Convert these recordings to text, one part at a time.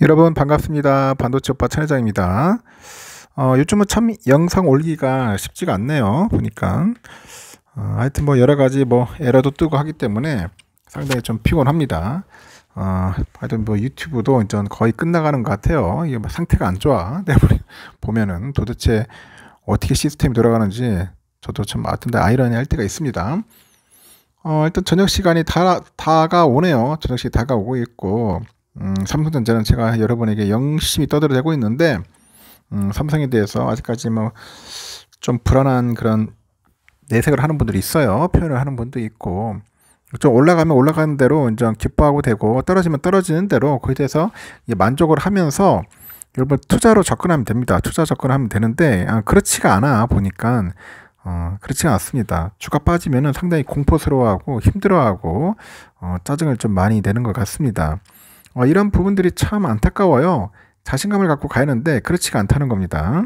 여러분 반갑습니다. 반도체 오빠 차회장입니다 어, 요즘은 뭐 참 영상 올리기가 쉽지가 않네요. 보니까 어, 하여튼 뭐 여러 가지 뭐 에러도 뜨고 하기 때문에 상당히 좀 피곤합니다. 어, 하여튼 뭐 유튜브도 이제 거의 끝나가는 것 같아요. 이게 뭐 상태가 안 좋아. 내가 보면은 도대체 어떻게 시스템이 돌아가는지 저도 참 아픈데 아이러니할 때가 있습니다. 어, 일단 저녁 시간이 다, 다가오네요. 저녁 시간 이 다가오고 있고 음, 삼성전자는 제가 여러분에게 영심히 떠들어대고 있는데 음, 삼성에 대해서 아직까지 뭐 좀 불안한 그런 내색을 하는 분들이 있어요. 표현을 하는 분도 있고 좀 올라가면 올라가는 대로 이제 기뻐하고 되고 떨어지면 떨어지는 대로 거기에 대해서 만족을 하면서 여러분 투자로 접근하면 됩니다. 투자 접근하면 되는데 아, 그렇지가 않아 보니까 어, 그렇지가 않습니다. 주가 빠지면 상당히 공포스러워하고 힘들어하고 어, 짜증을 좀 많이 내는 것 같습니다. 어, 이런 부분들이 참 안타까워요. 자신감을 갖고 가야하는데 그렇지가 않다는 겁니다.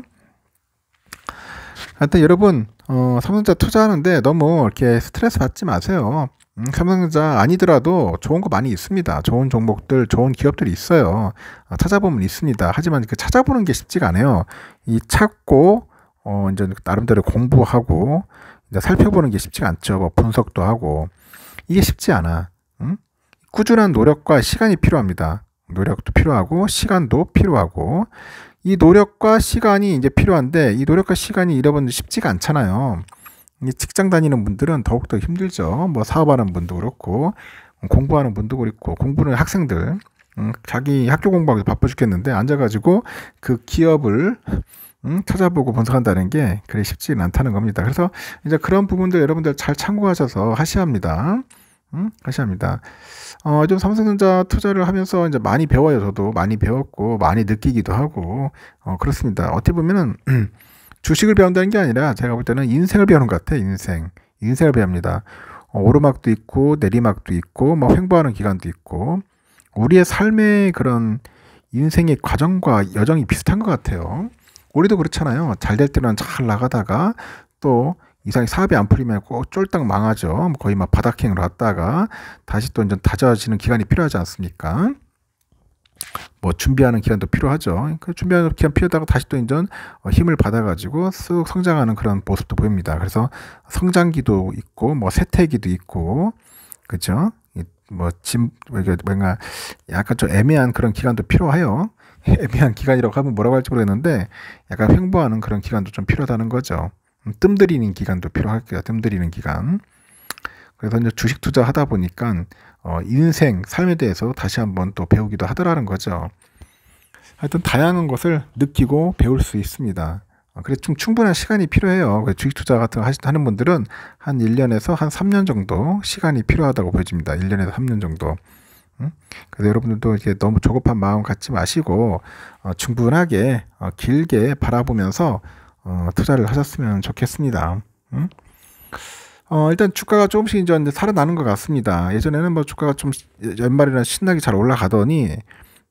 하여튼 여러분 어, 삼성전자 투자하는데 너무 이렇게 스트레스 받지 마세요. 음, 삼성전자 아니더라도 좋은 거 많이 있습니다. 좋은 종목들, 좋은 기업들이 있어요. 아, 찾아보면 있습니다. 하지만 그 찾아보는 게 쉽지가 않아요. 이 찾고 어, 이제 나름대로 공부하고 이제 살펴보는 게 쉽지가 않죠. 뭐 분석도 하고 이게 쉽지 않아. 꾸준한 노력과 시간이 필요합니다. 노력도 필요하고 시간도 필요하고 이 노력과 시간이 이제 필요한데 이 노력과 시간이 잃어버리는 쉽지가 않잖아요. 직장 다니는 분들은 더욱더 힘들죠. 뭐 사업하는 분도 그렇고 뭐 공부하는 분도 그렇고 공부는 학생들 음, 자기 학교 공부하기 바빠 죽겠는데 앉아가지고 그 기업을 음, 찾아보고 분석한다는 게 그리 쉽지 않다는 겁니다. 그래서 이제 그런 부분들 여러분들 잘 참고하셔서 하셔야 합니다. 음? 하시합니다. 어, 좀 삼성전자 투자를 하면서 이제 많이 배워요. 저도 많이 배웠고 많이 느끼기도 하고 어, 그렇습니다. 어떻게 보면은 주식을 배운다는 게 아니라 제가 볼 때는 인생을 배우는 것 같아요. 인생 인생을 배웁니다. 어, 오르막도 있고 내리막도 있고 뭐 횡보하는 기간도 있고 우리의 삶의 그런 인생의 과정과 여정이 비슷한 것 같아요. 우리도 그렇잖아요. 잘 될 때는 잘 나가다가 또 이상이 사업이 안 풀리면 꼭 쫄딱 망하죠. 뭐 거의 막 바닥행을 왔다가 다시 또 이제 다져지는 기간이 필요하지 않습니까? 뭐 준비하는 기간도 필요하죠. 그 준비하는 기간 필요하다가 다시 또 이제 어, 힘을 받아가지고 쑥 성장하는 그런 모습도 보입니다. 그래서 성장기도 있고 뭐 세태기도 있고 그죠? 뭐짐 뭐 뭔가 약간 좀 애매한 그런 기간도 필요해요. 애매한 기간이라고 하면 뭐라고 할지 모르겠는데 약간 횡보하는 그런 기간도 좀 필요하다는 거죠. 음, 뜸들이는 기간도 필요할거예요 뜸들이는 기간. 그래서 이제 주식 투자하다 보니까 어, 인생 삶에 대해서 다시 한번 또 배우기도 하더라는 거죠. 하여튼 다양한 것을 느끼고 배울 수 있습니다. 어, 그래서 좀 충분한 시간이 필요해요. 그 주식 투자 같은 거 하시는 분들은 한 1년에서 한 3년 정도 시간이 필요하다고 보여집니다. 1년에서 3년 정도. 음? 그래서 여러분들도 이제 너무 조급한 마음 갖지 마시고 어, 충분하게 어, 길게 바라보면서 어, 투자를 하셨으면 좋겠습니다. 응? 어, 일단 주가가 조금씩 이제 살아나는 것 같습니다. 예전에는 뭐 주가가 좀 연말이나 신나게 잘 올라가더니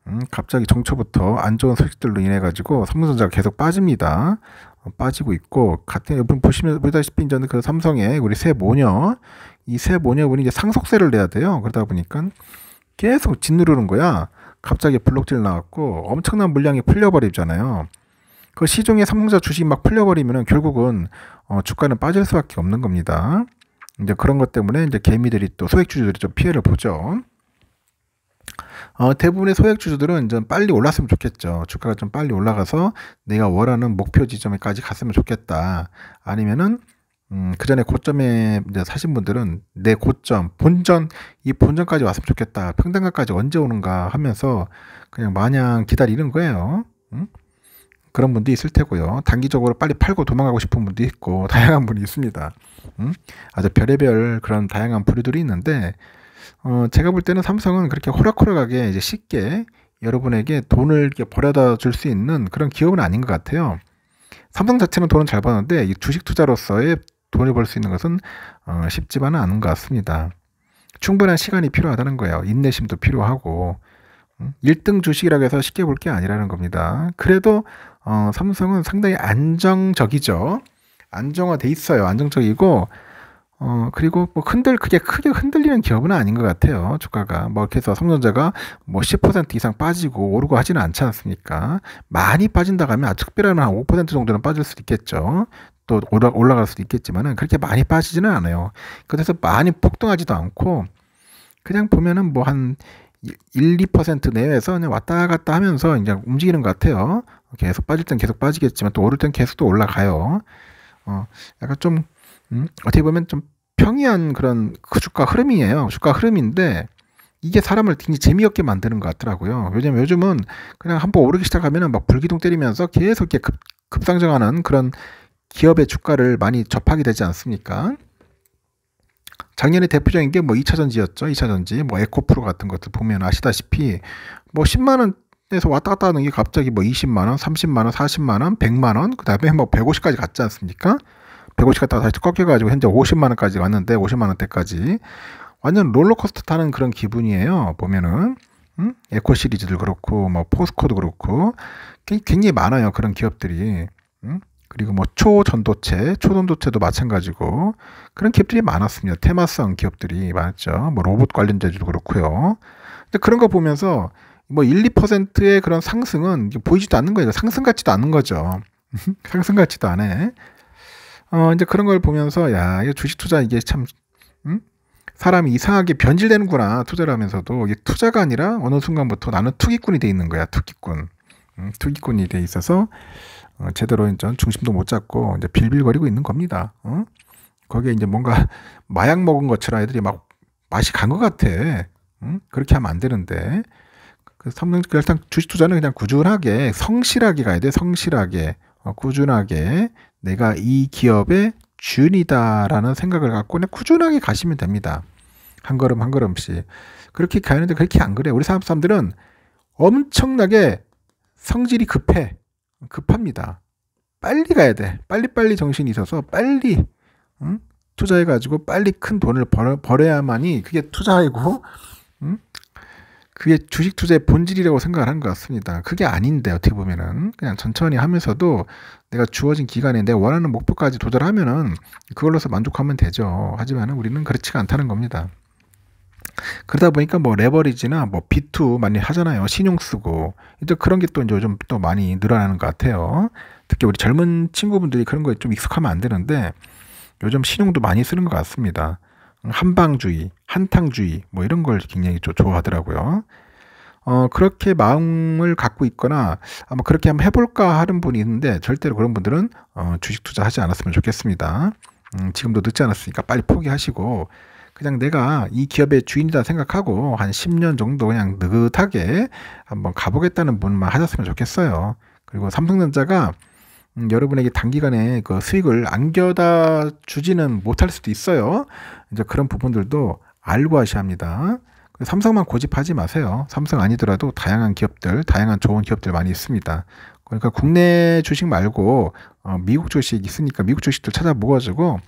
음, 갑자기 정초부터 안 좋은 소식들로 인해 가지고 삼성전자가 계속 빠집니다. 어, 빠지고 있고 같은 여러분 보시면 보다시피 이제 그 삼성의 우리 새 모녀 이 새 모녀분이 이제 상속세를 내야 돼요. 그러다 보니까 계속 짓누르는 거야. 갑자기 블록질 나왔고 엄청난 물량이 풀려버리잖아요. 그 시중에 삼성자 주식 막 풀려버리면 결국은 어, 주가는 빠질 수밖에 없는 겁니다. 이제 그런 것 때문에 이제 개미들이 또 소액주주들이 좀 피해를 보죠. 어, 대부분의 소액주주들은 좀 빨리 올랐으면 좋겠죠. 주가가 좀 빨리 올라가서 내가 원하는 목표 지점에까지 갔으면 좋겠다. 아니면은 음, 그 전에 고점에 이제 사신 분들은 내 고점, 본전, 이 본전까지 왔으면 좋겠다. 평단가까지 언제 오는가 하면서 그냥 마냥 기다리는 거예요. 응? 그런 분도 있을 테고요. 단기적으로 빨리 팔고 도망가고 싶은 분도 있고 다양한 분이 있습니다. 음? 아주 별의별 그런 다양한 부류들이 있는데 어, 제가 볼 때는 삼성은 그렇게 호락호락하게 이제 쉽게 여러분에게 돈을 이렇게 버려다 줄 수 있는 그런 기업은 아닌 것 같아요. 삼성 자체는 돈은 잘 버는데 주식 투자로서의 돈을 벌 수 있는 것은 어, 쉽지만은 않은 것 같습니다. 충분한 시간이 필요하다는 거예요. 인내심도 필요하고 1등 음? 주식이라고 해서 쉽게 볼 게 아니라는 겁니다. 그래도 어, 삼성은 상당히 안정적이죠. 안정화돼 있어요. 안정적이고 어 그리고 뭐 흔들 크게 크게 흔들리는 기업은 아닌 것 같아요 주가가 뭐그래서 삼성전자가 뭐 10% 이상 빠지고 오르고 하지는 않지 않습니까 많이 빠진다 가면 아, 특별하면 한5% 정도는 빠질 수도 있겠죠 또 올라, 올라갈 수도 있겠지만은 그렇게 많이 빠지지는 않아요 그래서 많이 폭등하지도 않고 그냥 보면은 뭐 한 1, 2% 내외에서 그냥 왔다 갔다 하면서 이제 움직이는 것 같아요 계속 빠질 땐 계속 빠지겠지만 또 오를 땐 계속 또 올라가요. 어, 약간 좀 음, 어떻게 보면 좀 평이한 그런 그 주가 흐름이에요. 주가 흐름인데 이게 사람을 굉장히 재미없게 만드는 것 같더라고요. 왜냐면 요즘은 그냥 한번 오르기 시작하면은 막 불기둥 때리면서 계속 이렇게 급, 급상승하는 그런 기업의 주가를 많이 접하게 되지 않습니까? 작년에 대표적인 게 뭐 2차전지였죠. 2차전지, 뭐 에코프로 같은 것들 보면 아시다시피 뭐 10만 원 그래서 왔다 갔다 하는 게 갑자기 뭐 20만 원, 30만 원, 40만 원, 100만 원, 그다음에 뭐 150까지 갔지 않습니까? 150 갔다가 다시 꺾여 가지고 현재 50만 원까지 갔는데 50만 원대까지 완전 롤러코스터 타는 그런 기분이에요. 보면은 음? 에코 시리즈들 그렇고 뭐 포스코도 그렇고 굉장히 많아요. 그런 기업들이. 음? 그리고 뭐 초전도체, 초전도체도 마찬가지고 그런 기업들이 많았습니다. 테마성 기업들이 많았죠. 뭐 로봇 관련자들도 그렇고요. 근데 그런 거 보면서 뭐 1, 2%의 그런 상승은 보이지도 않는 거예요. 상승 같지도 않은 거죠. 상승 같지도 않아. 어, 이제 그런 걸 보면서, 야, 이 주식 투자 이게 참, 응? 사람이 이상하게 변질되는구나, 투자를 하면서도. 이게 투자가 아니라 어느 순간부터 나는 투기꾼이 돼 있는 거야, 투기꾼. 응? 투기꾼이 돼 있어서, 어, 제대로 이제 중심도 못 잡고, 이제 빌빌거리고 있는 겁니다. 응? 어? 거기에 이제 뭔가 마약 먹은 것처럼 애들이 막 맛이 간 것 같아. 응? 그렇게 하면 안 되는데. 그래서 삼성 그러니까 일단 주식 투자는 그냥 꾸준하게 성실하게 가야 돼. 성실하게 어, 꾸준하게 내가 이 기업의 준이다라는 생각을 갖고 그냥 꾸준하게 가시면 됩니다. 한 걸음 한 걸음씩 그렇게 가는데 그렇게 안 그래. 우리 사람 사람들은 엄청나게 성질이 급해 급합니다. 빨리 가야 돼. 빨리 빨리 정신이 있어서 빨리 응? 투자해 가지고 빨리 큰 돈을 벌, 벌어야만이 그게 투자이고 그게 주식 투자의 본질이라고 생각을 한 것 같습니다. 그게 아닌데 어떻게 보면은 그냥 천천히 하면서도 내가 주어진 기간에 내가 원하는 목표까지 도달하면은 그걸로서 만족하면 되죠. 하지만 은 우리는 그렇지가 않다는 겁니다. 그러다 보니까 뭐 레버리지나 뭐 B2 많이 하잖아요. 신용 쓰고 이제 그런 게 또 이제 요즘 또 많이 늘어나는 것 같아요. 특히 우리 젊은 친구분들이 그런 거에 좀 익숙하면 안 되는데 요즘 신용도 많이 쓰는 것 같습니다. 한방주의, 한탕주의 뭐 이런 걸 굉장히 좋아하더라고요. 어, 그렇게 마음을 갖고 있거나 아마 그렇게 한번 해볼까 하는 분이 있는데 절대로 그런 분들은 어, 주식 투자하지 않았으면 좋겠습니다. 음, 지금도 늦지 않았으니까 빨리 포기하시고 그냥 내가 이 기업의 주인이다 생각하고 한 10년 정도 그냥 느긋하게 한번 가보겠다는 분만 하셨으면 좋겠어요. 그리고 삼성전자가 음, 여러분에게 단기간에 그 수익을 안겨다 주지는 못할 수도 있어요. 이제 그런 부분들도 알고 하셔야 합니다. 그 삼성만 고집하지 마세요. 삼성 아니더라도 다양한 기업들, 다양한 좋은 기업들 많이 있습니다. 그러니까 국내 주식 말고 어, 미국 주식 있으니까 미국 주식들 찾아보가지고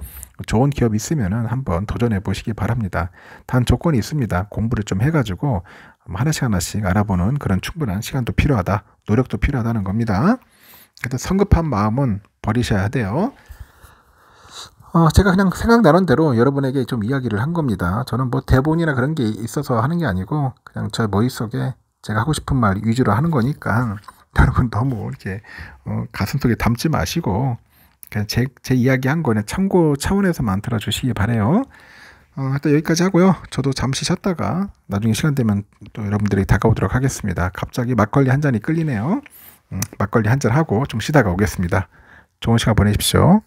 좋은 기업 있으면 한번 도전해 보시기 바랍니다. 단 조건이 있습니다. 공부를 좀 해가지고 음, 하나씩 하나씩 알아보는 그런 충분한 시간도 필요하다, 노력도 필요하다는 겁니다. 그래서 성급한 마음은 버리셔야 돼요. 어, 제가 그냥 생각 나는 대로 여러분에게 좀 이야기를 한 겁니다. 저는 뭐 대본이나 그런 게 있어서 하는 게 아니고 그냥 저 머릿속에 제가 하고 싶은 말 위주로 하는 거니까 여러분 너무 이렇게 어, 가슴속에 담지 마시고 그냥 제, 제 이야기 한 거는 참고 차원에서만 들어주시기 바래요. 어, 일단 여기까지 하고요. 저도 잠시 쉬었다가 나중에 시간 되면 또 여러분들이 다가오도록 하겠습니다. 갑자기 막걸리 한 잔이 끌리네요. 음, 막걸리 한잔 하고 좀 쉬다가 오겠습니다. 좋은 시간 보내십시오.